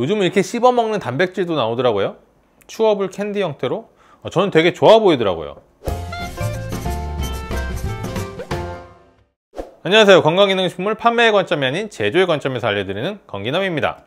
요즘은 이렇게 씹어먹는 단백질도 나오더라고요 추어블 캔디 형태로 어, 저는 되게 좋아 보이더라고요 안녕하세요 건강기능식품을 판매의 관점이 아닌 제조의 관점에서 알려드리는 건기남입니다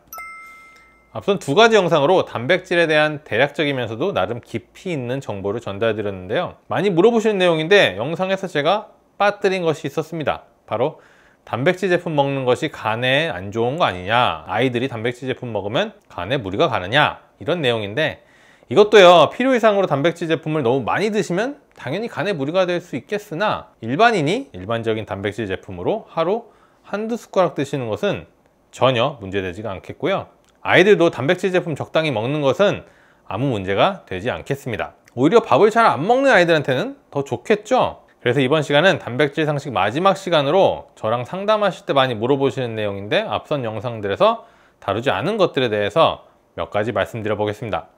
앞선 두 가지 영상으로 단백질에 대한 대략적이면서도 나름 깊이 있는 정보를 전달드렸는데요 해 많이 물어보시는 내용인데 영상에서 제가 빠뜨린 것이 있었습니다 바로 단백질 제품 먹는 것이 간에 안 좋은 거 아니냐 아이들이 단백질 제품 먹으면 간에 무리가 가느냐 이런 내용인데 이것도요 필요 이상으로 단백질 제품을 너무 많이 드시면 당연히 간에 무리가 될 수 있겠으나 일반인이 일반적인 단백질 제품으로 하루 한두 숟가락 드시는 것은 전혀 문제되지가 않겠고요 아이들도 단백질 제품 적당히 먹는 것은 아무 문제가 되지 않겠습니다 오히려 밥을 잘 안 먹는 아이들한테는 더 좋겠죠 그래서 이번 시간은 단백질 상식 마지막 시간으로 저랑 상담하실 때 많이 물어보시는 내용인데 앞선 영상들에서 다루지 않은 것들에 대해서 몇 가지 말씀드려 보겠습니다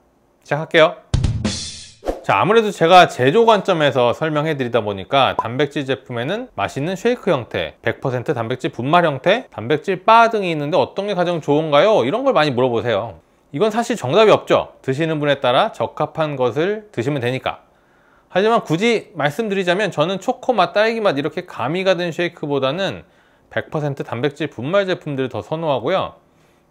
시작할게요 자 아무래도 제가 제조 관점에서 설명해 드리다 보니까 단백질 제품에는 맛있는 쉐이크 형태 100% 단백질 분말 형태 단백질 바 등이 있는데 어떤 게 가장 좋은가요? 이런 걸 많이 물어보세요 이건 사실 정답이 없죠 드시는 분에 따라 적합한 것을 드시면 되니까 하지만 굳이 말씀드리자면 저는 초코맛, 딸기맛 이렇게 가미가 든 쉐이크보다는 100% 단백질 분말 제품들을 더 선호하고요.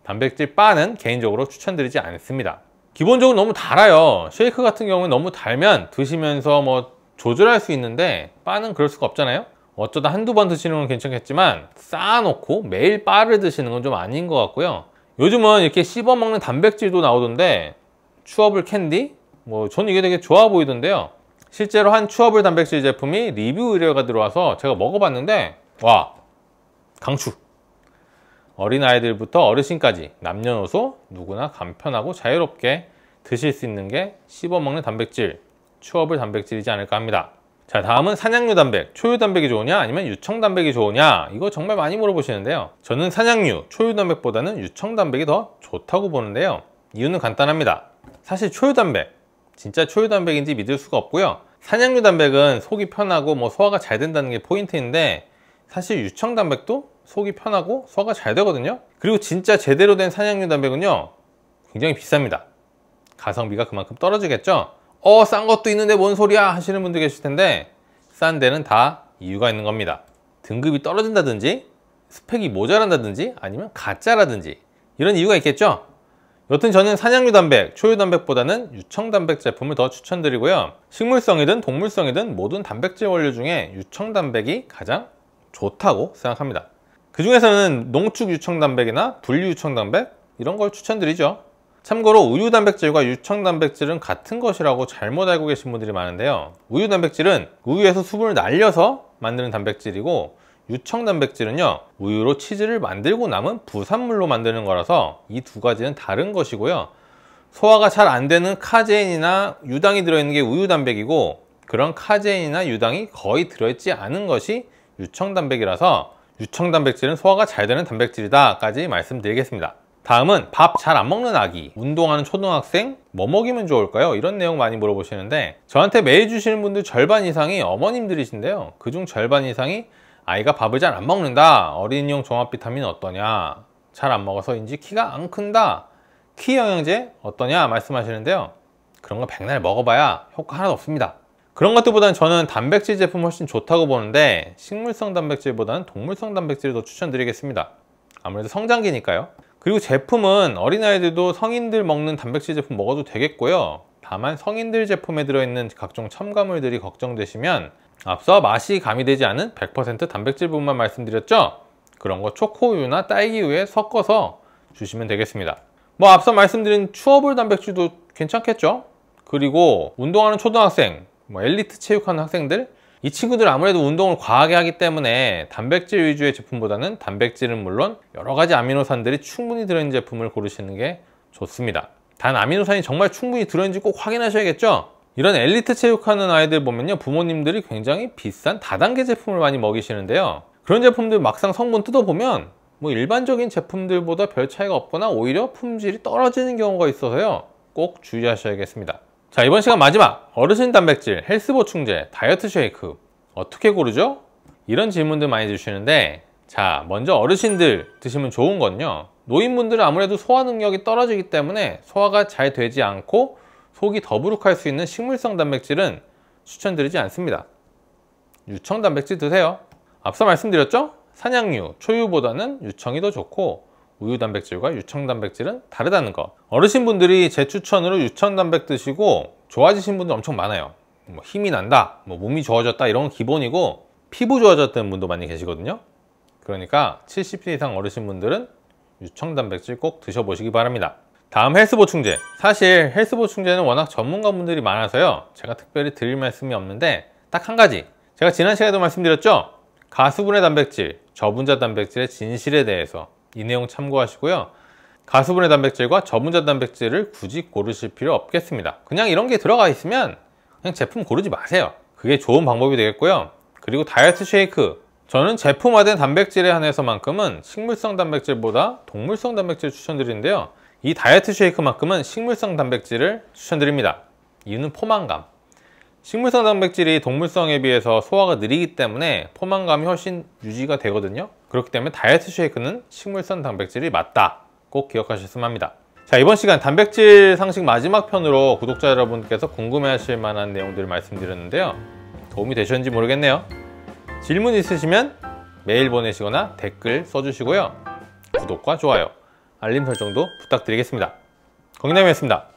단백질 빠는 개인적으로 추천드리지 않습니다. 기본적으로 너무 달아요. 쉐이크 같은 경우는 너무 달면 드시면서 뭐 조절할 수 있는데 빠는 그럴 수가 없잖아요. 어쩌다 한두 번 드시는 건 괜찮겠지만 쌓아놓고 매일 빠를 드시는 건 좀 아닌 것 같고요. 요즘은 이렇게 씹어먹는 단백질도 나오던데 추어블 캔디? 뭐 저는 이게 되게 좋아 보이던데요. 실제로 한 추어블 단백질 제품이 리뷰 의뢰가 들어와서 제가 먹어봤는데 와 강추 어린아이들부터 어르신까지 남녀노소 누구나 간편하고 자유롭게 드실 수 있는 게 씹어먹는 단백질 추어블 단백질이지 않을까 합니다 자 다음은 산양류 단백, 초유 단백이 좋으냐 아니면 유청 단백이 좋으냐 이거 정말 많이 물어보시는데요 저는 산양류, 초유 단백보다는 유청 단백이 더 좋다고 보는데요 이유는 간단합니다 사실 초유 단백, 진짜 초유 단백인지 믿을 수가 없고요 산양류 단백은 속이 편하고 뭐 소화가 잘 된다는 게 포인트인데 사실 유청 단백도 속이 편하고 소화가 잘 되거든요 그리고 진짜 제대로 된 산양류 단백은요 굉장히 비쌉니다 가성비가 그만큼 떨어지겠죠 어 싼 것도 있는데 뭔 소리야 하시는 분들 계실 텐데 싼 데는 다 이유가 있는 겁니다 등급이 떨어진다든지 스펙이 모자란다든지 아니면 가짜라든지 이런 이유가 있겠죠 여튼 저는 산양류 단백, 초유 단백보다는 유청 단백 제품을 더 추천드리고요. 식물성이든 동물성이든 모든 단백질 원료 중에 유청 단백이 가장 좋다고 생각합니다. 그 중에서는 농축 유청 단백이나 분류 유청 단백 이런 걸 추천드리죠. 참고로 우유 단백질과 유청 단백질은 같은 것이라고 잘못 알고 계신 분들이 많은데요. 우유 단백질은 우유에서 수분을 날려서 만드는 단백질이고 유청 단백질은요 우유로 치즈를 만들고 남은 부산물로 만드는 거라서 이 두 가지는 다른 것이고요 소화가 잘 안 되는 카제인이나 유당이 들어있는 게 우유 단백이고 그런 카제인이나 유당이 거의 들어있지 않은 것이 유청 단백이라서 유청 단백질은 소화가 잘 되는 단백질이다 까지 말씀드리겠습니다 다음은 밥 잘 안 먹는 아기, 운동하는 초등학생 뭐 먹이면 좋을까요? 이런 내용 많이 물어보시는데 저한테 메일 주시는 분들 절반 이상이 어머님들이신데요. 그중 절반 이상이 아이가 밥을 잘 안 먹는다. 어린이용 종합 비타민 어떠냐? 잘 안 먹어서인지 키가 안 큰다. 키 영양제 어떠냐? 말씀하시는데요. 그런 거 백날 먹어봐야 효과 하나도 없습니다. 그런 것들보다는 저는 단백질 제품 훨씬 좋다고 보는데 식물성 단백질보다는 동물성 단백질을 더 추천드리겠습니다. 아무래도 성장기니까요. 그리고 제품은 어린아이들도 성인들 먹는 단백질 제품 먹어도 되겠고요. 다만 성인들 제품에 들어있는 각종 첨가물들이 걱정되시면 앞서 맛이 가미되지 않은 100% 단백질 부분만 말씀드렸죠? 그런 거 초코우유나 딸기우유에 섞어서 주시면 되겠습니다. 뭐 앞서 말씀드린 추어볼 단백질도 괜찮겠죠? 그리고 운동하는 초등학생, 뭐 엘리트 체육하는 학생들 이 친구들 아무래도 운동을 과하게 하기 때문에 단백질 위주의 제품보다는 단백질은 물론 여러 가지 아미노산들이 충분히 들어있는 제품을 고르시는 게 좋습니다. 단 아미노산이 정말 충분히 들어있는지 꼭 확인하셔야겠죠? 이런 엘리트 체육하는 아이들 보면요 부모님들이 굉장히 비싼 다단계 제품을 많이 먹이시는데요 그런 제품들 막상 성분 뜯어보면 뭐 일반적인 제품들보다 별 차이가 없거나 오히려 품질이 떨어지는 경우가 있어서요 꼭 주의하셔야겠습니다 자 이번 시간 마지막 어르신 단백질 헬스 보충제 다이어트 쉐이크 어떻게 고르죠? 이런 질문들 많이 주시는데 자 먼저 어르신들 드시면 좋은 건요 노인분들은 아무래도 소화 능력이 떨어지기 때문에 소화가 잘 되지 않고 속이 더부룩할 수 있는 식물성 단백질은 추천드리지 않습니다. 유청 단백질 드세요. 앞서 말씀드렸죠? 산양류 초유보다는 유청이 더 좋고 우유 단백질과 유청 단백질은 다르다는 것. 어르신분들이 제 추천으로 유청 단백 드시고 좋아지신 분들 엄청 많아요. 뭐 힘이 난다, 뭐 몸이 좋아졌다 이런 건 기본이고 피부 좋아졌던 분도 많이 계시거든요. 그러니까 70세 이상 어르신분들은 유청 단백질 꼭 드셔보시기 바랍니다. 다음 헬스보충제 사실 헬스보충제는 워낙 전문가분들이 많아서요 제가 특별히 드릴 말씀이 없는데 딱 한 가지 제가 지난 시간에도 말씀드렸죠 가수분해 단백질, 저분자 단백질의 진실에 대해서 이 내용 참고하시고요 가수분해 단백질과 저분자 단백질을 굳이 고르실 필요 없겠습니다 그냥 이런 게 들어가 있으면 그냥 제품 고르지 마세요 그게 좋은 방법이 되겠고요 그리고 다이어트 쉐이크 저는 제품화된 단백질에 한해서만큼은 식물성 단백질보다 동물성 단백질 추천드리는데요 이 다이어트 쉐이크만큼은 식물성 단백질을 추천드립니다. 이유는 포만감. 식물성 단백질이 동물성에 비해서 소화가 느리기 때문에 포만감이 훨씬 유지가 되거든요. 그렇기 때문에 다이어트 쉐이크는 식물성 단백질이 맞다. 꼭 기억하셨으면 합니다. 자 이번 시간 단백질 상식 마지막 편으로 구독자 여러분께서 궁금해하실 만한 내용들을 말씀드렸는데요. 도움이 되셨는지 모르겠네요. 질문 있으시면 메일 보내시거나 댓글 써주시고요. 구독과 좋아요. 알림 설정도 부탁드리겠습니다. 경남이었습니다.